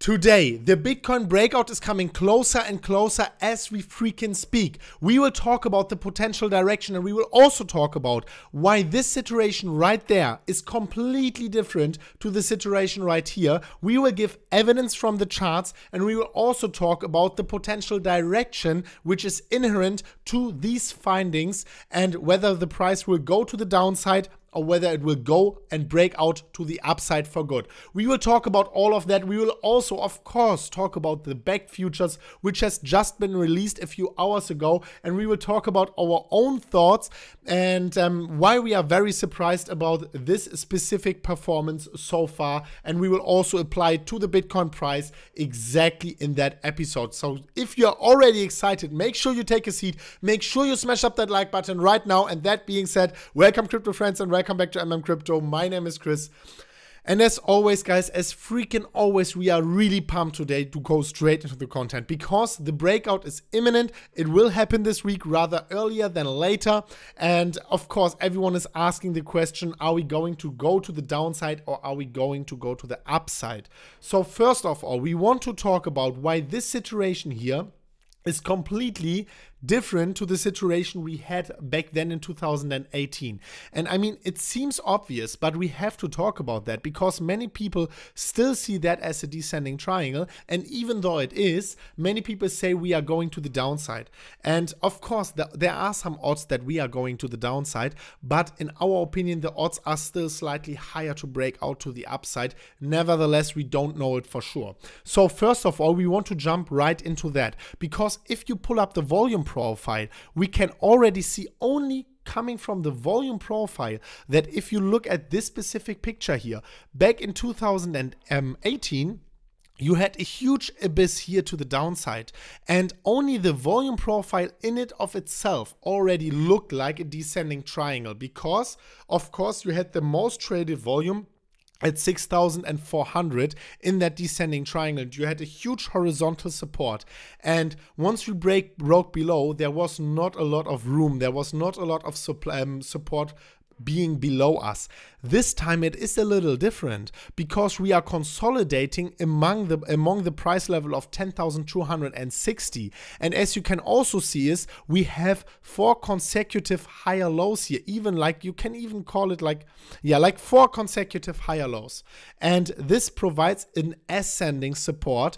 Today, the Bitcoin breakout is coming closer and closer as we freaking speak. We will talk about the potential direction and we will also talk about why this situation right there is completely different to the situation right here. We will give evidence from the charts and we will also talk about the potential direction which is inherent to these findings and whether the price will go to the downside or whether it will go and break out to the upside for good. We will talk about all of that. We will also, of course, talk about the back futures, which has just been released a few hours ago. And we will talk about our own thoughts and um, why we are very surprised about this specific performance so far. And we will also apply it to the Bitcoin price exactly in that episode. So if you're already excited, make sure you take a seat. Make sure you smash up that like button right now. And that being said, welcome, crypto friends and welcome back to MM Crypto. My name is Chris. And as always, guys, as freaking always, we are really pumped today to go straight into the content because the breakout is imminent. It will happen this week rather earlier than later. And of course, everyone is asking the question are we going to go to the downside or are we going to go to the upside? So, first of all, we want to talk about why this situation here is completely different to the situation we had back then in 2018. And I mean, it seems obvious, but we have to talk about that because many people still see that as a descending triangle. And even though it is, many people say we are going to the downside. And of course, th there are some odds that we are going to the downside, but in our opinion, the odds are still slightly higher to break out to the upside. Nevertheless, we don't know it for sure. So, first of all, we want to jump right into that because because if you pull up the volume profile, we can already see only coming from the volume profile that if you look at this specific picture here, back in 2018, you had a huge abyss here to the downside and only the volume profile in it of itself already looked like a descending triangle because of course you had the most traded volume at 6400 in that descending triangle you had a huge horizontal support and once we break broke below there was not a lot of room there was not a lot of um, support being below us. This time it is a little different because we are consolidating among the among the price level of 10,260. And as you can also see is we have four consecutive higher lows here, even like you can even call it like yeah, like four consecutive higher lows. And this provides an ascending support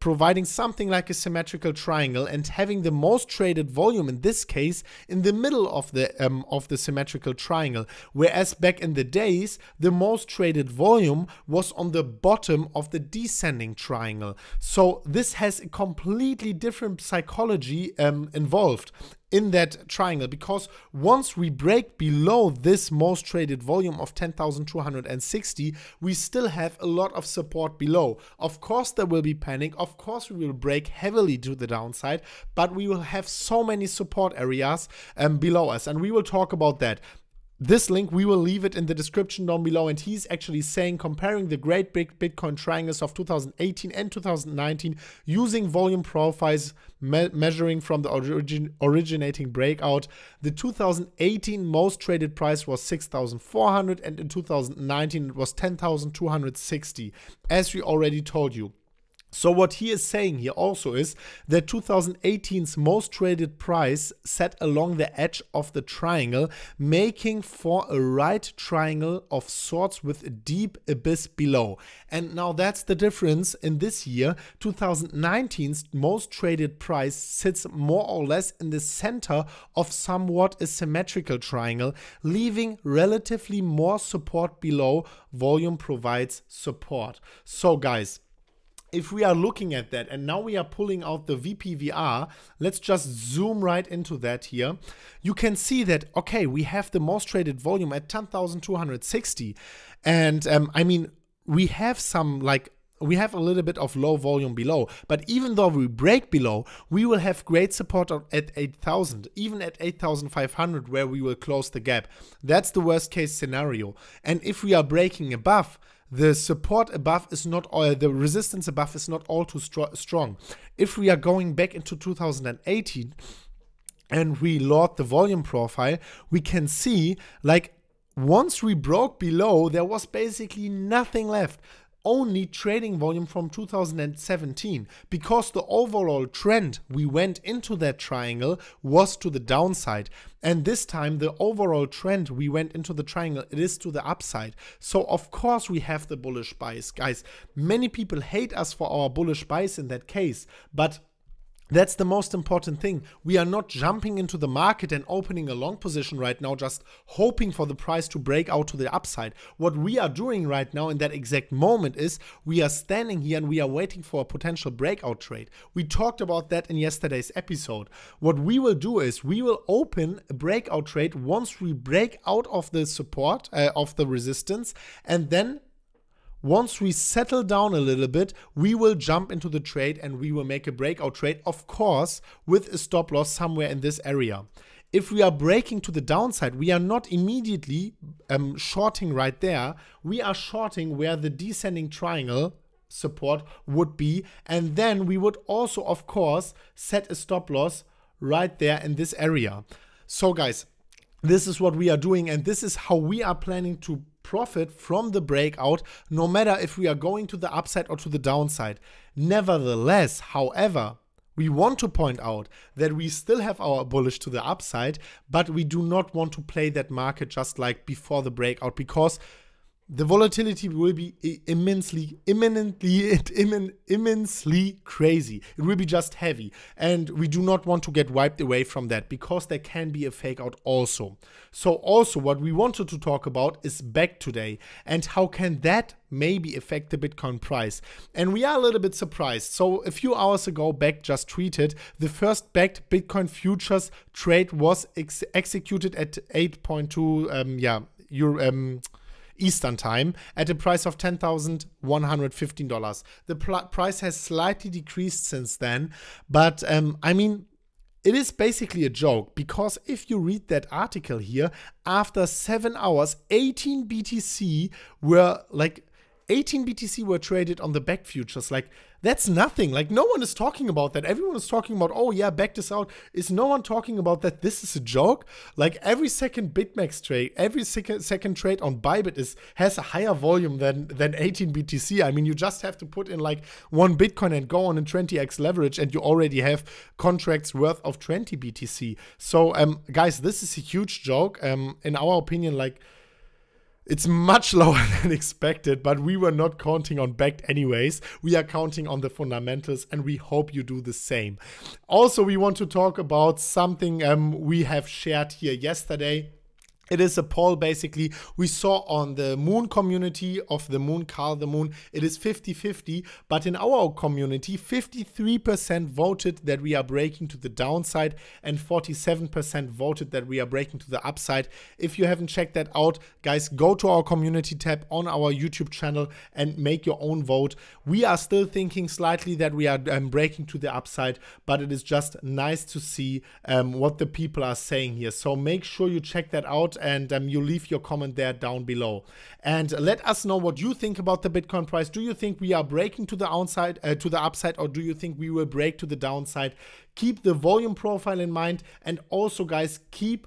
providing something like a symmetrical triangle and having the most traded volume in this case in the middle of the um, of the symmetrical triangle whereas back in the days the most traded volume was on the bottom of the descending triangle so this has a completely different psychology um, involved in that triangle because once we break below this most traded volume of 10,260, we still have a lot of support below. Of course, there will be panic. Of course, we will break heavily to the downside, but we will have so many support areas um, below us. And we will talk about that. This link, we will leave it in the description down below. And he's actually saying, comparing the great big Bitcoin triangles of 2018 and 2019 using volume profiles me measuring from the origin originating breakout. The 2018 most traded price was 6,400 and in 2019 it was 10,260, as we already told you. So what he is saying here also is that 2018's most traded price set along the edge of the triangle, making for a right triangle of sorts with a deep abyss below. And now that's the difference in this year. 2019's most traded price sits more or less in the center of somewhat a symmetrical triangle, leaving relatively more support below. Volume provides support. So guys, if we are looking at that and now we are pulling out the VPVR, let's just zoom right into that here. You can see that, okay, we have the most traded volume at 10,260. And um, I mean, we have some like we have a little bit of low volume below. But even though we break below, we will have great support at 8,000, even at 8,500 where we will close the gap. That's the worst case scenario. And if we are breaking above, the support above is not, all. the resistance above is not all too strong. If we are going back into 2018 and we load the volume profile, we can see like once we broke below, there was basically nothing left only trading volume from 2017 because the overall trend we went into that triangle was to the downside. And this time the overall trend we went into the triangle, it is to the upside. So of course we have the bullish bias, guys. Many people hate us for our bullish bias in that case, but that's the most important thing. We are not jumping into the market and opening a long position right now, just hoping for the price to break out to the upside. What we are doing right now in that exact moment is we are standing here and we are waiting for a potential breakout trade. We talked about that in yesterday's episode. What we will do is we will open a breakout trade once we break out of the support, uh, of the resistance, and then once we settle down a little bit, we will jump into the trade and we will make a breakout trade, of course, with a stop loss somewhere in this area. If we are breaking to the downside, we are not immediately um, shorting right there. We are shorting where the descending triangle support would be. And then we would also, of course, set a stop loss right there in this area. So guys, this is what we are doing and this is how we are planning to profit from the breakout no matter if we are going to the upside or to the downside nevertheless however we want to point out that we still have our bullish to the upside but we do not want to play that market just like before the breakout because the volatility will be immensely, imminently, immen, immensely crazy. It will be just heavy. And we do not want to get wiped away from that because there can be a fake out also. So also what we wanted to talk about is back today and how can that maybe affect the Bitcoin price. And we are a little bit surprised. So a few hours ago, Back just tweeted the first backed Bitcoin futures trade was ex executed at 8.2, um, yeah, your, um, Eastern Time at a price of $10,115. The price has slightly decreased since then, but um, I mean, it is basically a joke because if you read that article here, after seven hours, 18 BTC were like 18 BTC were traded on the back futures. Like, that's nothing. Like, no one is talking about that. Everyone is talking about, oh, yeah, back this out. Is no one talking about that? This is a joke. Like, every second BitMEX trade, every second, second trade on Bybit is has a higher volume than, than 18 BTC. I mean, you just have to put in like one Bitcoin and go on in 20x leverage, and you already have contracts worth of 20 BTC. So, um, guys, this is a huge joke. Um, in our opinion, like, it's much lower than expected, but we were not counting on backed anyways. We are counting on the fundamentals and we hope you do the same. Also, we want to talk about something um, we have shared here yesterday it is a poll basically we saw on the Moon community of the Moon, Carl the Moon. It is 50 50, but in our community, 53% voted that we are breaking to the downside and 47% voted that we are breaking to the upside. If you haven't checked that out, guys, go to our community tab on our YouTube channel and make your own vote. We are still thinking slightly that we are um, breaking to the upside, but it is just nice to see um, what the people are saying here. So make sure you check that out and um, you leave your comment there down below. And let us know what you think about the Bitcoin price. Do you think we are breaking to the downside, uh, to the upside, or do you think we will break to the downside? Keep the volume profile in mind, and also, guys, keep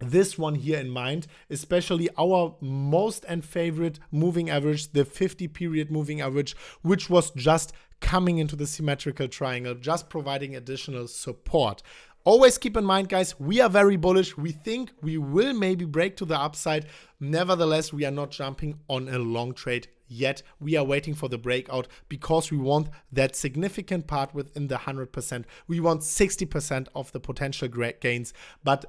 this one here in mind, especially our most and favorite moving average, the 50 period moving average, which was just coming into the symmetrical triangle, just providing additional support. Always keep in mind, guys, we are very bullish. We think we will maybe break to the upside. Nevertheless, we are not jumping on a long trade yet. We are waiting for the breakout because we want that significant part within the 100%. We want 60% of the potential gains. But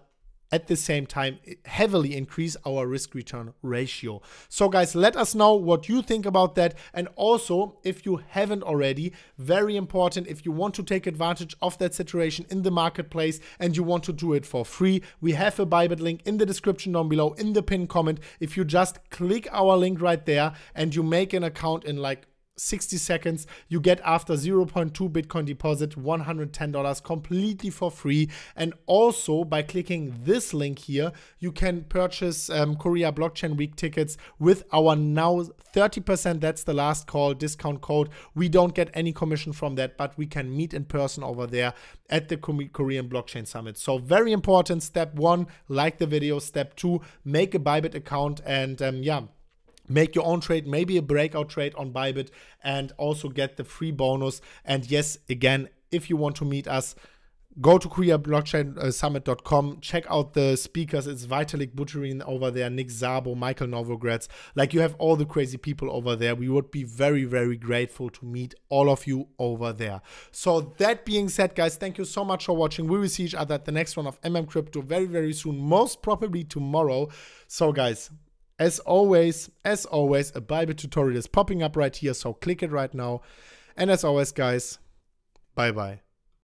at the same time heavily increase our risk return ratio. So guys, let us know what you think about that. And also if you haven't already, very important, if you want to take advantage of that situation in the marketplace and you want to do it for free, we have a Bybit link in the description down below in the pinned comment. If you just click our link right there and you make an account in like 60 seconds, you get after 0.2 Bitcoin deposit $110 completely for free. And also by clicking this link here, you can purchase um, Korea Blockchain Week tickets with our now 30%, that's the last call discount code. We don't get any commission from that, but we can meet in person over there at the Korean Blockchain Summit. So very important. Step one, like the video. Step two, make a Bybit account and um, yeah, make your own trade, maybe a breakout trade on Bybit, and also get the free bonus. And yes, again, if you want to meet us, go to koreablockchainsummit.com, uh, check out the speakers. It's Vitalik Buterin over there, Nick Zabo, Michael Novogratz. Like you have all the crazy people over there. We would be very, very grateful to meet all of you over there. So that being said, guys, thank you so much for watching. We will see each other at the next one of MM Crypto very, very soon, most probably tomorrow. So guys, as always, as always, a Bible tutorial is popping up right here, so click it right now. And as always, guys, bye bye.